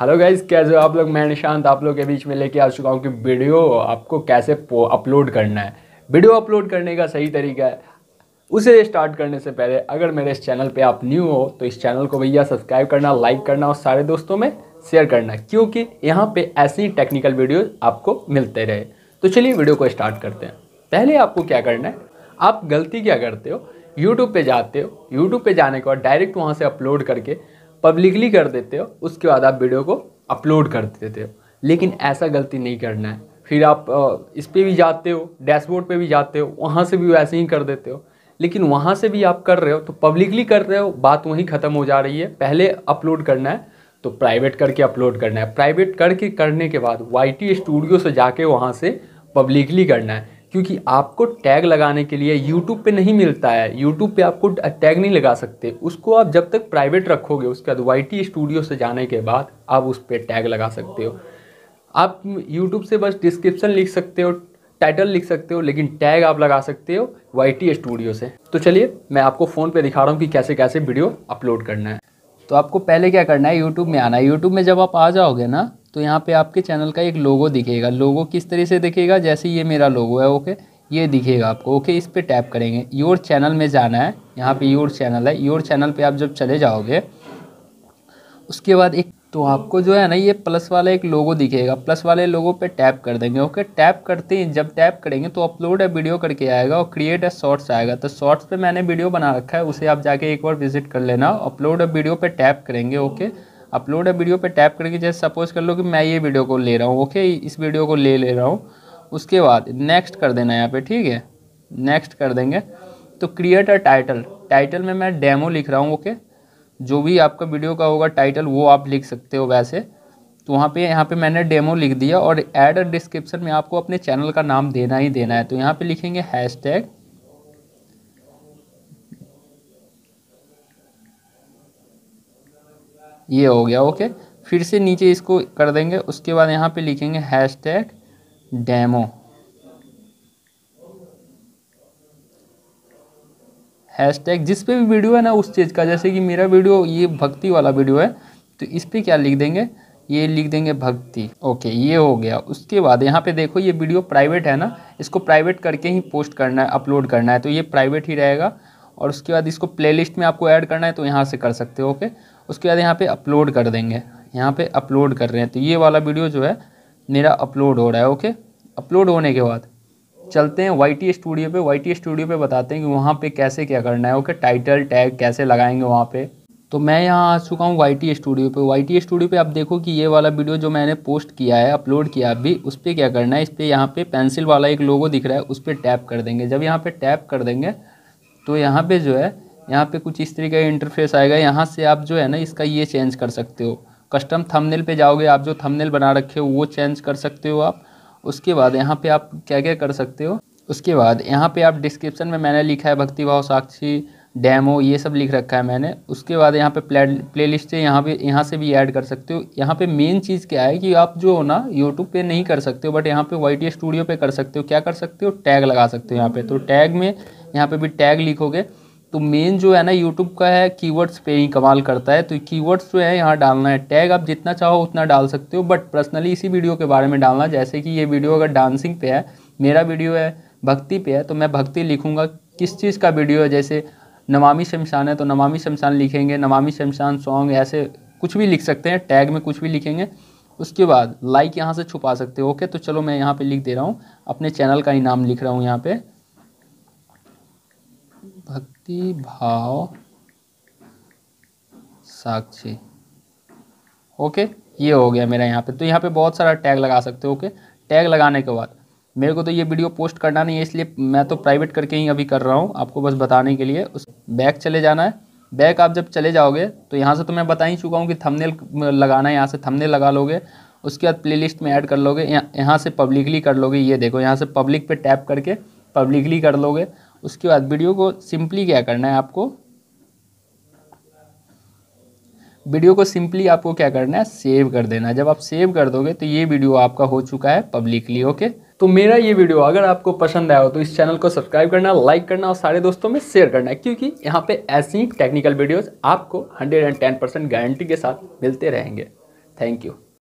hello guys कैसे हो आप लोग मैं निशांत आप लोग के बीच में लेके आ चुका हूँ कि वीडियो आपको कैसे अपलोड करना है वीडियो अपलोड करने का सही तरीका है उसे स्टार्ट करने से पहले अगर मेरे इस चैनल पे आप न्यू हो तो इस चैनल को भैया सब्सक्राइब करना लाइक करना और सारे दोस्तों में शेयर करना क्योंकि यहाँ पर ऐसी टेक्निकल वीडियो आपको मिलते रहे तो चलिए वीडियो को स्टार्ट करते हैं पहले आपको क्या करना है आप गलती क्या करते हो यूट्यूब पे जाते हो यूट्यूब पे जाने के बाद डायरेक्ट वहाँ से अपलोड करके पब्लिकली कर देते हो उसके बाद आप वीडियो को अपलोड कर देते हो लेकिन ऐसा गलती नहीं करना है फिर आप इस पर भी जाते हो डैशबोर्ड पे भी जाते हो वहाँ से भी वैसे ही कर देते हो लेकिन वहाँ से भी आप कर रहे हो तो पब्लिकली कर रहे हो बात वहीं ख़त्म हो जा रही है पहले अपलोड करना है तो प्राइवेट करके अपलोड करना है प्राइवेट करके करने के बाद वाई टी स्टूडियो से जाके वहाँ से पब्लिकली करना है क्योंकि आपको टैग लगाने के लिए यूट्यूब पे नहीं मिलता है यूट्यूब पे आपको टैग नहीं लगा सकते उसको आप जब तक प्राइवेट रखोगे उसके बाद वाई स्टूडियो से जाने के बाद आप उस पर टैग लगा सकते हो आप यूट्यूब से बस डिस्क्रिप्शन लिख सकते हो टाइटल लिख सकते हो लेकिन टैग आप लगा सकते हो वाई स्टूडियो से तो चलिए मैं आपको फ़ोन पर दिखा रहा हूँ कि कैसे कैसे वीडियो अपलोड करना है तो आपको पहले क्या करना है यूट्यूब में आना है यूट्यूब में जब आप आ जाओगे ना तो यहाँ पे आपके चैनल का एक लोगो दिखेगा लोगो किस तरह से दिखेगा जैसे ये मेरा लोगो है ओके ये दिखेगा आपको ओके इस पर टैप करेंगे योर चैनल में जाना है यहाँ पे योर चैनल है योर चैनल पे आप जब चले जाओगे उसके बाद एक तो आपको जो है ना ये प्लस वाला एक लोगो दिखेगा प्लस वाले लोगो पे टैप कर देंगे ओके टैप करते ही जब टैप करेंगे तो अपलोड है वीडियो करके आएगा और क्रिएट है शॉर्ट्स आएगा तो शॉर्ट्स पे मैंने वीडियो बना रखा है उसे आप जाके एक बार विजिट कर लेना अपलोड है वीडियो पे टैप करेंगे ओके अपलोड है वीडियो पे टैप करके जैसे सपोज कर लो कि मैं ये वीडियो को ले रहा हूँ ओके इस वीडियो को ले ले रहा हूँ उसके बाद नेक्स्ट कर देना यहाँ पे ठीक है नेक्स्ट कर देंगे तो क्रिएट अ टाइटल टाइटल में मैं डेमो लिख रहा हूँ ओके जो भी आपका वीडियो का होगा टाइटल वो आप लिख सकते हो वैसे तो वहाँ पे यहाँ पे मैंने डेमो लिख दिया और एड डिस्क्रिप्शन में आपको अपने चैनल का नाम देना ही देना है तो यहाँ पे लिखेंगे हैश ये हो गया ओके फिर से नीचे इसको कर देंगे उसके बाद यहाँ पे लिखेंगे hashtag demo hashtag जिस पर भी वीडियो है ना उस चीज़ का जैसे कि मेरा वीडियो ये भक्ति वाला वीडियो है तो इस पर क्या लिख देंगे ये लिख देंगे भक्ति ओके ये हो गया उसके बाद यहाँ पे देखो ये वीडियो प्राइवेट है ना इसको प्राइवेट करके ही पोस्ट करना है अपलोड करना है तो ये प्राइवेट ही रहेगा और उसके बाद इसको प्लेलिस्ट में आपको ऐड करना है तो यहाँ से कर सकते हो ओके उसके बाद यहाँ पे अपलोड कर देंगे यहाँ पे अपलोड कर रहे हैं तो ये वाला वीडियो जो है मेरा अपलोड हो रहा है ओके अपलोड होने के बाद चलते हैं वाई टी स्टूडियो पे वाई टी स्टूडियो पे बताते हैं कि वहाँ पे कैसे क्या करना है ओके टाइटल टैग कैसे लगाएंगे वहाँ पे तो मैं यहाँ आ चुका हूँ वाई टी स्टूडियो पे वाई टी स्टूडियो पे आप देखो कि ये वाला वीडियो जो मैंने पोस्ट किया है अपलोड किया अभी उस पर क्या करना है इस पर यहाँ पे पेंसिल वाला एक लोगो दिख रहा है उस पर टैप कर देंगे जब यहाँ पे टैप कर देंगे तो यहाँ पे जो है यहाँ पे कुछ इस तरीके का इंटरफेस आएगा यहाँ से आप जो है ना इसका ये चेंज कर सकते हो कस्टम थंबनेल पे जाओगे आप जो थंबनेल बना रखे हो वो चेंज कर सकते हो आप उसके बाद यहाँ पे आप क्या क्या कर सकते हो उसके बाद यहाँ पे आप डिस्क्रिप्शन में मैंने लिखा है भक्ति भाव साक्षी डैमो ये सब लिख रखा है मैंने उसके बाद यहाँ पे प्ले प्ले लिस्ट यहाँ पे यहाँ से भी ऐड कर सकते हो यहाँ पे मेन चीज़ क्या है कि आप जो हो ना यूट्यूब पे नहीं कर सकते हो बट यहाँ पे वाई स्टूडियो पे कर सकते हो क्या कर सकते हो टैग लगा सकते हो यहाँ पे तो टैग में यहाँ पे भी टैग लिखोगे तो मेन जो है ना यूट्यूब का है कीवर्ड्स पे ही कमाल करता है तो कीवर्ड्स जो है यहाँ डालना है टैग आप जितना चाहो उतना डाल सकते हो बट पर्सनली इसी वीडियो के बारे में डालना जैसे कि ये वीडियो अगर डांसिंग पे है मेरा वीडियो है भक्ति पे है तो मैं भक्ति लिखूँगा किस चीज़ का वीडियो है जैसे नमामि शमशान है तो नमामि शमशान लिखेंगे नमामि शमशान सॉन्ग ऐसे कुछ भी लिख सकते हैं टैग में कुछ भी लिखेंगे उसके बाद लाइक यहाँ से छुपा सकते हो ओके तो चलो मैं यहाँ पे लिख दे रहा हूँ अपने चैनल का ही नाम लिख रहा हूँ यहाँ पे भक्ति भाव साक्षी ओके ये हो गया मेरा यहाँ पे तो यहाँ पे बहुत सारा टैग लगा सकते हो ओके टैग लगाने के बाद मेरे को तो ये वीडियो पोस्ट करना नहीं है इसलिए मैं तो प्राइवेट करके ही अभी कर रहा हूँ आपको बस बताने के लिए उस बैग चले जाना है बैग आप जब चले जाओगे तो यहाँ से तो मैं बता ही चुका हूँ कि थंबनेल लगाना है यहाँ से थंबनेल लगा लोगे उसके बाद प्लेलिस्ट में ऐड कर लोगे यहाँ से पब्लिकली कर लोगे ये देखो यहाँ से पब्लिक पे टैप करके पब्लिकली कर लोगे उसके बाद वीडियो को सिंपली क्या करना है आपको वीडियो को सिंपली आपको क्या करना है सेव कर देना है जब आप सेव कर दोगे तो ये वीडियो आपका हो चुका है पब्लिकली ओके तो मेरा ये वीडियो अगर आपको पसंद आया हो तो इस चैनल को सब्सक्राइब करना लाइक करना और सारे दोस्तों में शेयर करना है क्योंकि यहाँ पे ऐसी टेक्निकल वीडियोज आपको हंड्रेड परसेंट गारंटी के साथ मिलते रहेंगे थैंक यू